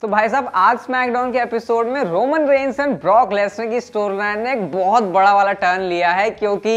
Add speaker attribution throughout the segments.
Speaker 1: तो भाई साहब आज स्मैकडाउन के एपिसोड में Roman Reigns and Brock Lesnar की स्टोरी लाइन ने एक बहुत बड़ा वाला टर्न लिया है क्योंकि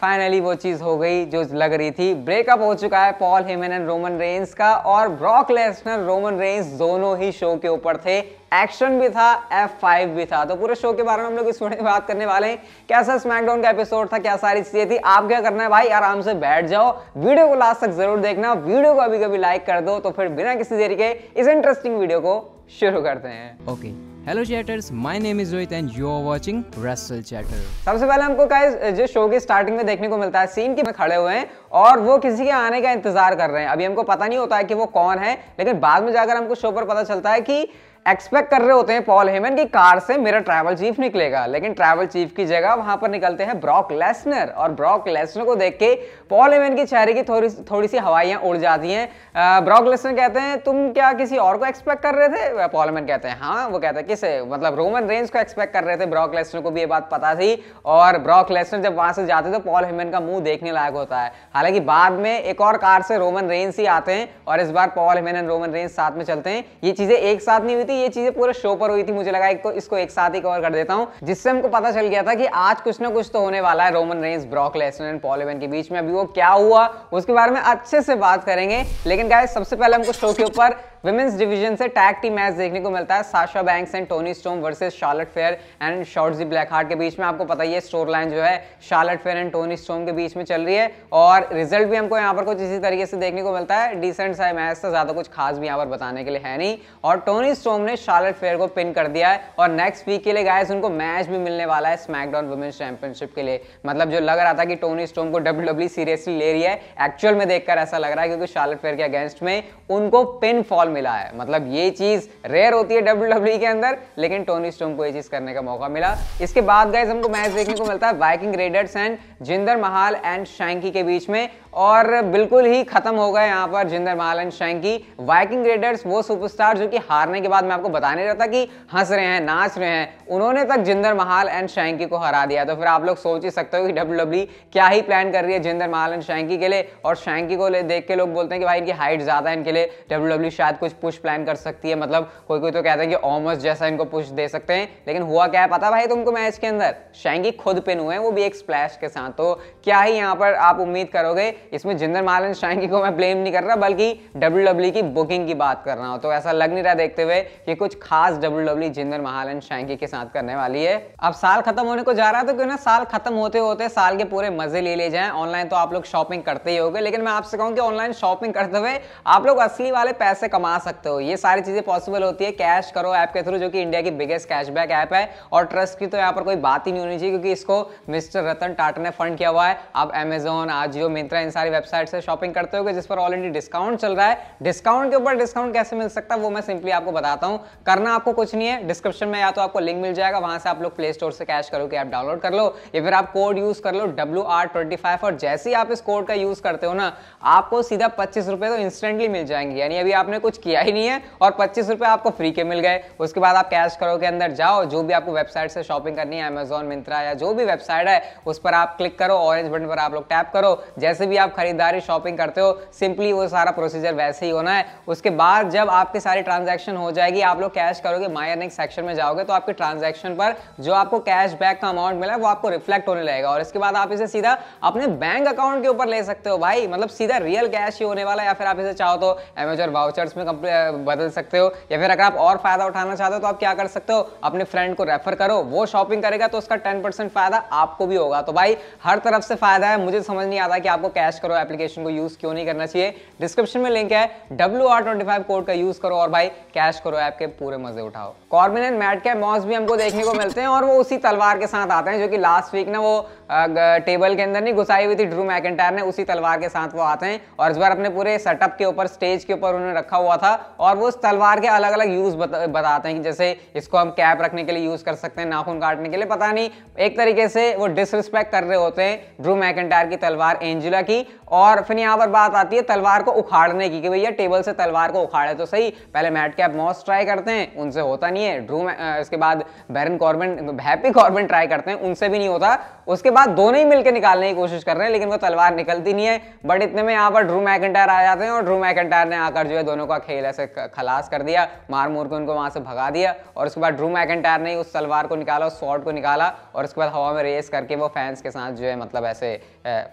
Speaker 1: फाइनली वो चीज़ हो गई जो लग रही थी ब्रेकअप हो चुका है Paul Heyman and Roman Reigns का और ब्रॉक लेसनर रोमन रेंस दोनों ही शो के ऊपर थे एक्शन भी था एफ फाइव भी था तो पूरे शो के बारे में हम लोग इस वीडियो में बात करने वाले हैं कैसा स्मैकडाउन का एपिसोड था क्या सारी चीज़ें थी आप क्या करना है भाई आराम से बैठ जाओ वीडियो को लास्ट तक जरूर देखना वीडियो को अभी कभी लाइक कर दो तो फिर बिना किसी तरीके इस इंटरेस्टिंग वीडियो को शुरू करते हैं okay okay. Hello chatters my name is Rohit and you are watching Russell chatter सबसे पहले हमको गाइस जो शो की स्टार्टिंग में देखने को मिलता है सीन के में खड़े हुए हैं और वो किसी के आने का इंतजार कर रहे हैं अभी हमको पता नहीं होता है कि वो कौन है लेकिन बाद में जाकर हमको शो पर पता चलता है कि एक्सपेक्ट कर रहे होते हैं पॉल हेमन की कार से मेरा ट्रैवल चीफ निकलेगा लेकिन ट्रैवल चीफ की जगह वहां पर निकलते हैं ब्रॉक लेसनर और ब्रॉक लेसनर को देख के पॉल हेमन की चेहरे की थोड़ी थोड़ी सी हवाइयाँ उड़ जाती हैं ब्रॉक लेसनर कहते हैं तुम क्या किसी और को एक्सपेक्ट कर रहे थे पॉल हेमन कहते हैं हाँ वो कहते हैं किसे मतलब रोमन रेंज को एक्सपेक्ट कर रहे थे ब्रॉक लेसनर को भी ये बात पता थी और ब्रॉक लेसनर जब वहां से जाते तो पॉल हेमन का मुंह देखने लायक होता है हालांकि बाद में एक और कार से रोमन रेंज ही आते हैं और इस बार Paul Heyman and Roman Reigns साथ में चलते हैं ये चीजें एक साथ नहीं हुई थी थी ये चीजें पूरे शो पर हुई थी मुझे लगा एक इसको एक साथ ही कवर कर देता हूँ जिससे हमको पता चल गया था कि आज कुछ ना कुछ तो होने वाला है Roman Reigns Brock Lesnar and Paul Heyman के बीच में अभी वो क्या हुआ उसके बारे में अच्छे से बात करेंगे लेकिन गाय सबसे पहले हमको शो के ऊपर विमेंस डिवीजन से टैग टीम मैच देखने को मिलता है Sasha Banks and Toni Storm versus Charlotte Flair and शॉर्टी ब्लैक हार्ट के बीच में आपको पता ही है स्टोर लाइन जो है Charlotte Flair and Toni Storm के बीच में चल रही है और रिजल्ट भी हमको यहाँ पर कुछ इसी तरीके से देखने को मिलता है डिसेंट सा मैच था ज़्यादा कुछ खास भी यहाँ पर बताने के लिए है नहीं और टोनी स्टोम ने शार्लट फेयर को पिन कर दिया है और नेक्स्ट वीक के लिए गायस उनको मैच भी मिलने वाला है स्मैकडाउन वुमेंस चैंपियनशिप के लिए मतलब जो लग रहा था कि टोनी स्टोम को डब्ल्यू सीरियसली e ले रही है एक्चुअल में देखकर ऐसा लग रहा है क्योंकि शार्लट फेयर के अगेंस्ट में उनको पिन फॉल मिला है मतलब ये चीज रेयर होती है डब्ल्यू डब्ल्यू e के अंदर लेकिन टोनी स्टोम को ये चीज करने का मौका मिला इसके बाद गए हमको मैच देखने को मिलता है Viking readers and Jinder Mahal and Shanky के बीच में और बिल्कुल ही खत्म हो गए यहाँ पर Jinder Mahal and Shanky Viking Raiders वो सुपरस्टार जो कि हारने के बाद मैं आपको बताने रहता कि हंस रहे हैं नाच रहे हैं उन्होंने तक जिंदर महाल एंड शैंकी को हरा दिया तो फिर आप लोग सोच ही सकते हो कि डब्ल्यू e क्या ही प्लान कर रही है जिंदर महाल एंड शैंकी के लिए और शैंकी को देख के लोग बोलते हैं कि भाई इनकी हाइट ज्यादा है इनके लिए डब्ल्यू e शायद कुछ पुश प्लान कर सकती है मतलब कोई कोई तो कहते हैं कि ऑमस जैसा इनको पुश दे सकते हैं लेकिन हुआ क्या है पता भाई तुमको मैच के अंदर शैंगी खुद पिन हुए हैं वो भी एक स्प्लैश के साथ तो क्या ही यहाँ पर आप उम्मीद करोगे इसमें जिंदर मालन शैंगी को मैं ब्लेम नहीं कर रहा बल्कि डब्ल्यू e की बुकिंग की बात कर रहा हूँ तो ऐसा लग नहीं रहा देखते हुए कि कुछ खास डब्ल्यू e जिंदर महालन शैंकी के साथ करने वाली है अब साल खत्म होने को जा रहा है तो क्यों ना साल खत्म होते होते साल के पूरे मजे ले ले जाएं ऑनलाइन तो आप लोग शॉपिंग करते ही होगे लेकिन मैं आपसे कहूँ कि ऑनलाइन शॉपिंग करते हुए आप लोग असली वाले पैसे कमा कमा सकते हो ये सारी चीज़ें पॉसिबल होती है कैश करो ऐप के थ्रू जो कि इंडिया की बिगेस्ट कैशबैक ऐप है और ट्रस्ट की तो यहाँ पर कोई बात ही नहीं होनी चाहिए क्योंकि इसको मिस्टर रतन टाटा ने फंड किया हुआ है आप अमेजोन आजियो मिंत्रा इन सारी वेबसाइट से शॉपिंग करते हो जिस पर ऑलरेडी डिस्काउंट चल रहा है डिस्काउंट के ऊपर डिस्काउंट कैसे मिल सकता है वो मैं सिंपली आपको बताता हूँ करना आपको कुछ नहीं है डिस्क्रिप्शन में या तो आपको लिंक मिल जाएगा वहां से आप लोग प्ले स्टोर से कैश करो कि आप डाउनलोड कर लो या फिर आप कोड यूज कर लो डब्ल्यू और जैसे ही आप इस कोड का यूज करते हो ना आपको सीधा पच्चीस तो इंस्टेंटली मिल जाएंगे यानी अभी आपने कुछ कुछ किया ही नहीं है और पच्चीस रुपये आपको फ्री के मिल गए उसके बाद आप कैश करो के अंदर जाओ जो भी आपको वेबसाइट से शॉपिंग करनी है अमेजोन मिंत्रा या जो भी वेबसाइट है उस पर आप क्लिक करो ऑरेंज बटन पर आप लोग टैप करो जैसे भी आप खरीदारी शॉपिंग करते हो सिंपली वो सारा प्रोसीजर वैसे ही होना है उसके बाद जब आपकी सारी ट्रांजेक्शन हो जाएगी आप लोग कैश करोगे माई अर्निंग सेक्शन में जाओगे तो आपके ट्रांजेक्शन पर जो आपको कैश बैक का अमाउंट मिला वो आपको रिफ्लेक्ट होने लगेगा और इसके बाद आप इसे सीधा अपने बैंक अकाउंट के ऊपर ले सकते हो भाई मतलब सीधा रियल कैश ही होने वाला है या फिर आप इसे चाहो तो अमेजोन वाउचर्स में में बदल सकते हो या फिर अगर आप और फायदा उठाना चाहते हो तो आप क्या कर सकते हो अपने फ्रेंड को रेफर करो वो शॉपिंग करेगा तो उसका टेन परसेंट फायदा आपको भी होगा तो भाई हर तरफ से फायदा है मुझे समझ नहीं आता कि आपको कैश करो एप्लीकेशन को यूज क्यों नहीं करना चाहिए डिस्क्रिप्शन में लिंक है W R twenty five code का यूज करो और भाई कैश करो ऐप के पूरे मजे उठाओ Corbin and Madcap Moss भी हमको देखने को मिलते हैं और वो उसी तलवार के साथ आते हैं जो कि लास्ट वीक ना वो टेबल के अंदर नहीं घुसाई हुई थी ड्रू मैकेंटायर ने उसी तलवार के साथ वो आते हैं और इस बार अपने पूरे सेटअप के ऊपर स्टेज के ऊपर उन्होंने रखा हुआ था और वो उस तलवार के अलग अलग यूज बताते हैं जैसे इसको हम कैप रखने के लिए यूज कर सकते हैं नाखून काटने के लिए पता नहीं एक तरीके से वो डिसरिस्पेक्ट कर रहे होते हैं ड्रू मैकेंटायर की तलवार एंजुला की और फिर यहाँ पर बात आती है तलवार को उखाड़ने की भैया टेबल से तलवार को उखाड़े तो सही पहले मैट कैप मॉस ट्राई करते हैं उनसे होता नहीं है ड्रू इसके बाद Baron Corbin happy Corbin try करते हैं उनसे भी नहीं होता उसके बाद हाथ दोनों ही मिलकर निकालने की कोशिश कर रहे हैं लेकिन वो तलवार निकलती नहीं है बट इतने में यहाँ पर ड्रू मैकेंटायर आ जाते हैं और ड्रू मैकेंटायर ने आकर जो है दोनों का खेल ऐसे खलास कर दिया मार मूर के उनको वहाँ से भगा दिया और उसके बाद ड्रू मैकेंटायर ने उस तलवार को निकाला उस शॉर्ट को निकाला और उसके बाद हवा में रेस करके वो फैंस के साथ जो है मतलब ऐसे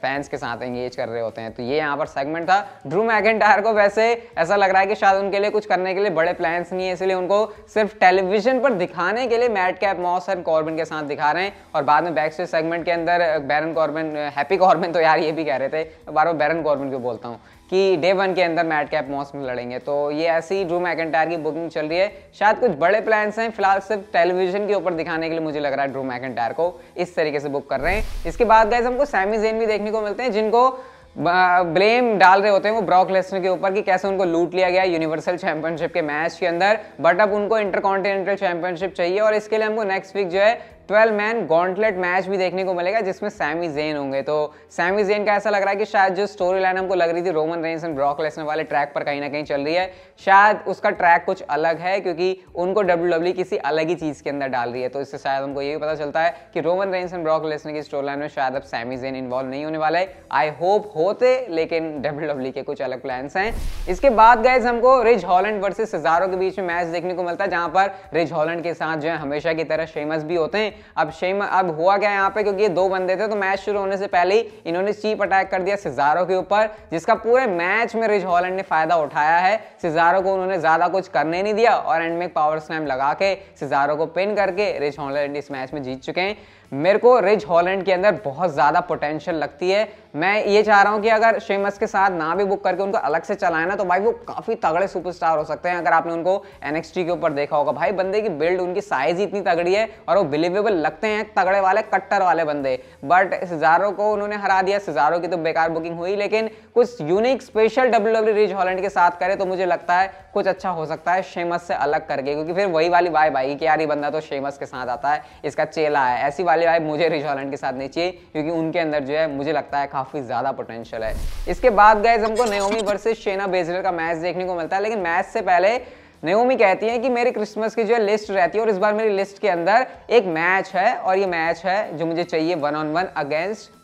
Speaker 1: फैंस के साथ एंगेज कर रहे होते हैं तो ये यहाँ पर सेगमेंट था ड्रू मैकेंटायर को वैसे ऐसा लग रहा है कि शायद उनके लिए कुछ करने के लिए बड़े प्लान्स नहीं है इसलिए उनको सिर्फ टेलीविजन पर दिखाने के लिए Madcap Moss and Corbin के साथ दिखा रहे हैं और बाद में बैक स्टेज सेगमेंट के अंदर अंदर बैरन कॉर्बिन हैप्पी कॉर्बिन तो यार ये भी कह रहे थे बार बार बैरन कॉर्बिन क्यों बोलता हूँ कि डे वन के अंदर मैट कैप मॉस में लड़ेंगे तो ये ऐसी ड्रू मैकेंटायर की बुकिंग चल रही है शायद कुछ बड़े प्लान्स हैं फिलहाल सिर्फ टेलीविजन के ऊपर दिखाने के लिए मुझे लग रहा है ड्रू मैकेंटायर को इस तरीके से बुक कर रहे हैं इसके बाद गए हमको सैमी जेन भी देखने को मिलते हैं जिनको ब्लेम डाल रहे होते हैं वो ब्रॉक लेसनर के ऊपर कि कैसे उनको लूट लिया गया यूनिवर्सल चैंपियनशिप के मैच के अंदर बट अब उनको इंटरकॉन्टिनेंटल चैंपियनशिप चाहिए और इसके लिए हमको नेक्स्ट वीक जो है ट्वेल्व मैन गॉन्टलेट मैच भी देखने को मिलेगा जिसमें सैमी जेन होंगे तो सैमी जेन का ऐसा लग रहा है कि शायद जो स्टोरी लाइन हमको लग रही थी Roman Reigns and Brock Lesnar वाले ट्रैक पर कहीं ना कहीं चल रही है शायद उसका ट्रैक कुछ अलग है क्योंकि उनको डब्ल्यू e किसी अलग ही चीज़ के अंदर डाल रही है तो इससे शायद हमको ये भी पता चलता है कि Roman Reigns and Brock Lesnar की स्टोरी लाइन में शायद अब सैमी जेन इन्वॉल्व नहीं होने वाला है आई होप होते लेकिन डब्ल्यू e के कुछ अलग प्लान्स हैं इसके बाद गए हमको रिज हॉलैंड वर्सेज सजारो के बीच में मैच देखने को मिलता है जहाँ पर रिज हॉलैंड के साथ जो है हमेशा की तरह शेमस भी होते हैं अब शेम अब हुआ क्या यहाँ पे क्योंकि ये दो बंदे थे तो मैच शुरू होने से पहले ही इन्होंने चीप अटैक कर दिया सिजारो के ऊपर जिसका पूरे मैच में रिज हॉलैंड ने फायदा उठाया है सिजारो को उन्होंने ज़्यादा कुछ करने नहीं दिया और एंड में पावर स्लैम लगा के सिजारो को पिन करके रिज हॉलैंड इस मैच में जीत चुके हैं मेरे को रिज हॉलैंड के अंदर बहुत ज़्यादा पोटेंशियल लगती है मैं ये चाह रहा हूँ कि अगर शेमस के साथ ना भी बुक करके उनको अलग से चलाए ना तो भाई वो काफ़ी तगड़े सुपरस्टार हो सकते हैं अगर आपने उनको एन के ऊपर देखा होगा भाई बंदे की बिल्ड उनकी साइज ही इतनी तगड़ी है और वो बिलीवेबल लगते हैं तगड़े वाले कट्टर वाले बंदे बट सिजारो को उन्होंने हरा दिया सिजारो की तो बेकार बुकिंग हुई लेकिन कुछ unique special W Ridge Holland के साथ करे तो मुझे लगता है कुछ अच्छा हो सकता है शेमस से अलग करके क्योंकि फिर वही वाली बाय भाई कि यार ये बंदा तो शेमस के साथ आता है इसका चेला है ऐसी वाली वाले वाइब मुझे रिच हॉलैंड के साथ नहीं चाहिए क्योंकि उनके अंदर जो है मुझे लगता है काफ़ी ज़्यादा पोटेंशियल है इसके बाद गए हमको नयोमी वर्सेज शेना बेजलर का मैच देखने को मिलता है लेकिन मैच से पहले नयोमी कहती है कि मेरी क्रिसमस की जो है लिस्ट रहती है और इस बार मेरी लिस्ट के अंदर एक मैच है और ये मैच है जो मुझे चाहिए one on one against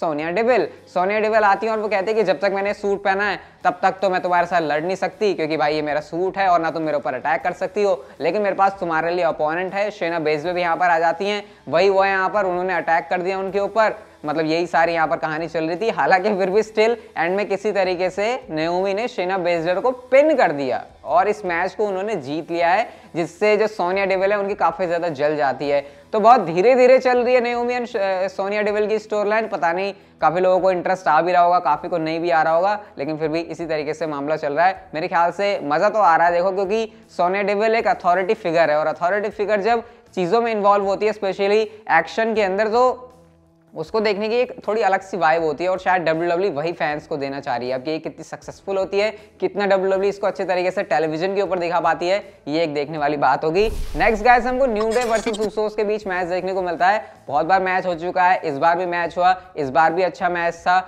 Speaker 1: Sonya Deville Sonya Deville आती है और वो कहते हैं कि जब तक मैंने सूट पहना है तब तक तो मैं तुम्हारे साथ लड़ नहीं सकती क्योंकि भाई ये मेरा सूट है और ना तुम मेरे ऊपर अटैक कर सकती हो लेकिन मेरे पास तुम्हारे लिए अपोनेंट है शेना बेजबे भी यहाँ पर आ जाती हैं वही वो यहाँ पर उन्होंने अटैक कर दिया उनके ऊपर मतलब यही सारी यहाँ पर कहानी चल रही थी हालांकि फिर भी स्टिल एंड में किसी तरीके से नेओमी ने शेना बेजलर को पिन कर दिया और इस मैच को उन्होंने जीत लिया है जिससे जो सोनिया डेविल है उनकी काफ़ी ज़्यादा जल जाती है तो बहुत धीरे धीरे चल रही है नयोमी एंड सोनिया डेविल की स्टोर लाइन पता नहीं काफ़ी लोगों को इंटरेस्ट आ भी रहा होगा काफ़ी को नहीं भी आ रहा होगा लेकिन फिर भी इसी तरीके से मामला चल रहा है मेरे ख्याल से मज़ा तो आ रहा है देखो क्योंकि सोनिया डेविल एक अथॉरिटी फिगर है और अथॉरिटी फिगर जब चीज़ों में इन्वॉल्व होती है स्पेशली एक्शन के अंदर तो उसको देखने की एक थोड़ी अलग सी वाइब होती है और शायद डब्ल्यू e वही फैंस को देना चाह रही है अब ये कितनी सक्सेसफुल होती है कितना डब्ल्यू e इसको अच्छे तरीके से टेलीविजन के ऊपर दिखा पाती है ये एक देखने वाली बात होगी नेक्स्ट गाइस हमको न्यू डे वर्सेस उसोस के बीच मैच देखने को मिलता है बहुत बार मैच हो चुका है इस बार भी मैच हुआ इस बार भी अच्छा मैच था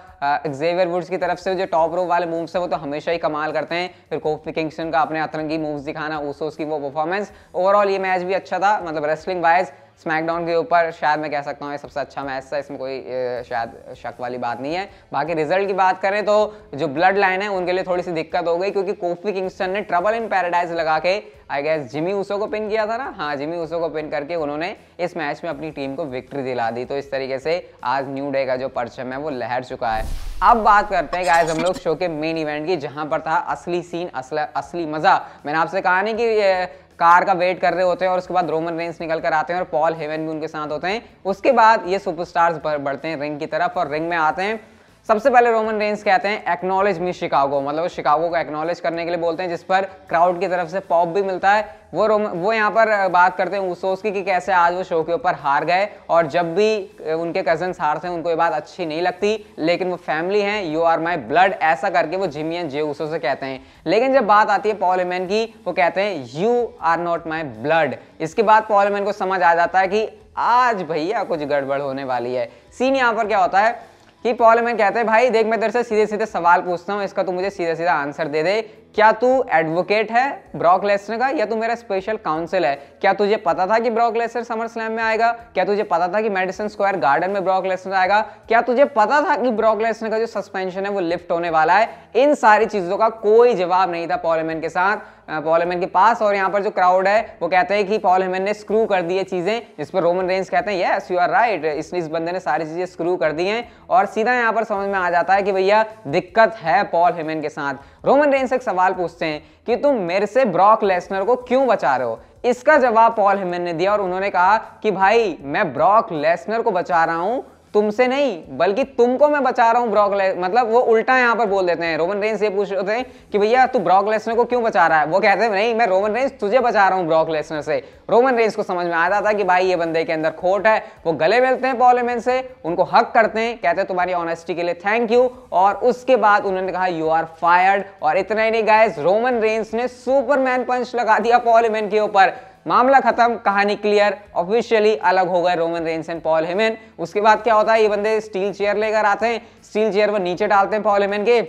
Speaker 1: एक्जेवियर वुड्स की तरफ से जो टॉप रो वाले मूव्स है वो तो हमेशा ही कमाल करते हैं फिर कोफी किंगस्टन का अपने अतरंगी मूव्स दिखाना ऊसोस की वो परफॉर्मेंस ओवरऑल ये मैच भी अच्छा था मतलब रेसलिंग वाइज स्मैकडाउन के ऊपर शायद मैं कह सकता हूँ ये सबसे अच्छा मैच था इसमें कोई शायद शक वाली बात नहीं है बाकी रिजल्ट की बात करें तो जो ब्लड लाइन है उनके लिए थोड़ी सी दिक्कत हो गई क्योंकि कोफी किंगस्टन ने ट्रबल इन पैराडाइज लगा के आई गैस जिमी उसो को पिन किया था ना हाँ जिमी उसो को पिन करके उन्होंने इस मैच में अपनी टीम को विक्ट्री दिला दी तो इस तरीके से आज न्यू डे का जो परचम है वो लहर चुका है अब बात करते हैं गाइस हम लोग शो के मेन इवेंट की जहाँ पर था असली सीन असला असली मजा मैंने आपसे कहा नहीं कि कार का वेट कर रहे होते हैं और उसके बाद रोमन रेंस निकल कर आते हैं और पॉल हेवन भी उनके साथ होते हैं उसके बाद ये सुपरस्टार्स बढ़ते हैं रिंग की तरफ और रिंग में आते हैं सबसे पहले रोमन रेंस कहते हैं एक्नोलेज मी शिकागो मतलब शिकागो को एक्नॉलेज करने के लिए बोलते हैं जिस पर क्राउड की तरफ से पॉप भी मिलता है वो रोम वो यहाँ पर बात करते हैं उसोस की कि कैसे आज वो शो के ऊपर हार गए और जब भी उनके कजन्स हारते हैं उनको ये बात अच्छी नहीं लगती लेकिन वो फैमिली हैं यू आर माई ब्लड ऐसा करके वो जिमी एंड जे उसो से कहते हैं लेकिन जब बात आती है पॉलमैन की वो कहते हैं you are not my blood इसके बाद पॉलमैन को समझ आ जाता है कि आज भैया कुछ गड़बड़ होने वाली है सीन यहाँ पर क्या होता है कि पॉल मैन कहते हैं भाई देख मैं तेरे से सीधे सीधे सवाल पूछता हूँ इसका तू मुझे सीधे सीधा आंसर दे दे क्या तू एडवोकेट है ब्रॉक लेसनर का या तू मेरा स्पेशल काउंसिल है क्या तुझे पता था कि ब्रॉक लेसनर समर स्लैम में आएगा क्या तुझे पता था कि मेडिसन स्क्वायर गार्डन में ब्रॉक लेसनर आएगा क्या तुझे पता था कि ब्रॉक लेसनर का जो सस्पेंशन है वो लिफ्ट होने वाला है इन सारी चीजों का कोई जवाब नहीं था पॉलमैन के साथ पॉल हेमन के पास और यहाँ पर जो क्राउड है वो कहते हैं कि पॉल हेमन ने स्क्रू कर दी है चीज़ें जिस पर रोमन रेंज कहते हैं यस यू आर राइट इसने इस बंदे ने सारी चीज़ें स्क्रू कर दी हैं और सीधा यहाँ पर समझ में आ जाता है कि भैया दिक्कत है पॉल हेमन के साथ रोमन रेंज एक सवाल पूछते हैं कि तुम मेरे से ब्रॉक लेसनर को क्यों बचा रहे हो इसका जवाब पॉल हेमन ने दिया और उन्होंने कहा कि भाई मैं ब्रॉक लेसनर को बचा रहा हूं तुमसे नहीं बल्कि तुमको मैं बचा रहा हूं ब्रॉक मतलब वो उल्टा यहां पर बोल देते हैं रोमन रेंस ये पूछ रहे हैं कि भैया तू ब्रॉक लेसनर को क्यों बचा रहा है वो कहते हैं नहीं मैं रोमन रेंस तुझे बचा रहा हूं ब्रॉक लेसनर से रोमन रेंस को समझ में आता था कि भाई ये बंदे के अंदर खोट है वो गले मिलते हैं पॉलोमैन से उनको हक करते हैं कहते हैं तुम्हारी ऑनेस्टी के लिए थैंक यू और उसके बाद उन्होंने कहा यू आर फायर्ड और इतना ही नहीं गाय रोमन रेंस ने सुपरमैन पंच लगा दिया पॉलोमैन के ऊपर मामला खत्म कहानी क्लियर ऑफिशियली अलग हो गए Roman Reigns and Paul Heyman उसके बाद क्या होता है ये बंदे स्टील चेयर लेकर आते हैं स्टील चेयर पर नीचे डालते हैं पॉल हेमन के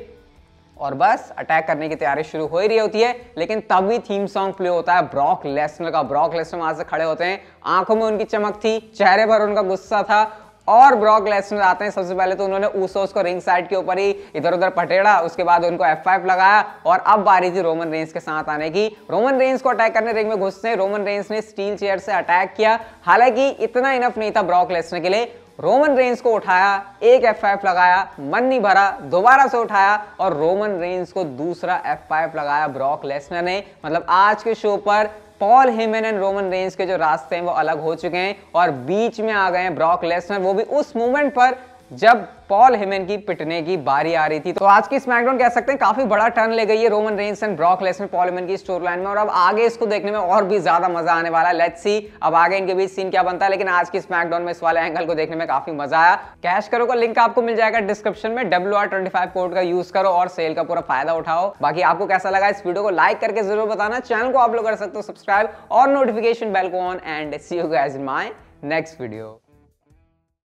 Speaker 1: और बस अटैक करने की तैयारी शुरू हो ही रही होती है लेकिन तब भी थीम सॉन्ग प्ले होता है ब्रॉक लेसनर का ब्रॉक लेसनर वहां से खड़े होते हैं आंखों में उनकी चमक थी चेहरे पर उनका गुस्सा था और ब्रॉक लेसनर आते हैं सबसे पहले तो उन्होंने ऊसोस को रिंग साइड के ऊपर ही इधर उधर पटेड़ा उसके बाद उनको एफ लगाया और अब बारी थी रोमन रेंस के साथ आने की रोमन रेंस को अटैक करने रिंग में घुसते हैं रोमन रेंस ने स्टील चेयर से अटैक किया हालांकि इतना इनफ नहीं था ब्रॉक लेसनर के लिए रोमन रेंस को उठाया एक एफ लगाया मन नहीं भरा दोबारा से उठाया और रोमन रेंस को दूसरा एफ लगाया ब्रॉक लेसनर ने मतलब आज के शो पर Paul Heyman and Roman Reigns के जो रास्ते हैं वो अलग हो चुके हैं और बीच में आ गए हैं ब्रॉक लेसनर वो भी उस मूवमेंट पर जब पॉल हेमन की पिटने की बारी आ रही थी तो आज की स्मैकडाउन कह सकते हैं काफी बड़ा टर्न ले गई है Roman Reigns and Brock Lesnar Paul Heyman की स्टोर लाइन में और अब आगे इसको देखने में और भी ज्यादा मजा आने वाला है लेट्स सी अब आगे इनके बीच सीन क्या बनता है लेकिन आज की स्मैकडाउन में इस वाले एंगल को देखने में काफी मजा आया कैश करो का लिंक आपको मिल जाएगा डिस्क्रिप्शन में डब्ल्यू कोड का यूज करो और सेल का पूरा फायदा उठाओ बाकी आपको कैसा लगा इस वीडियो को लाइक करके जरूर बताना चैनल को आप लोग कर सकते हो सब्सक्राइब और नोटिफिकेशन बेल को on and see you guys in my next video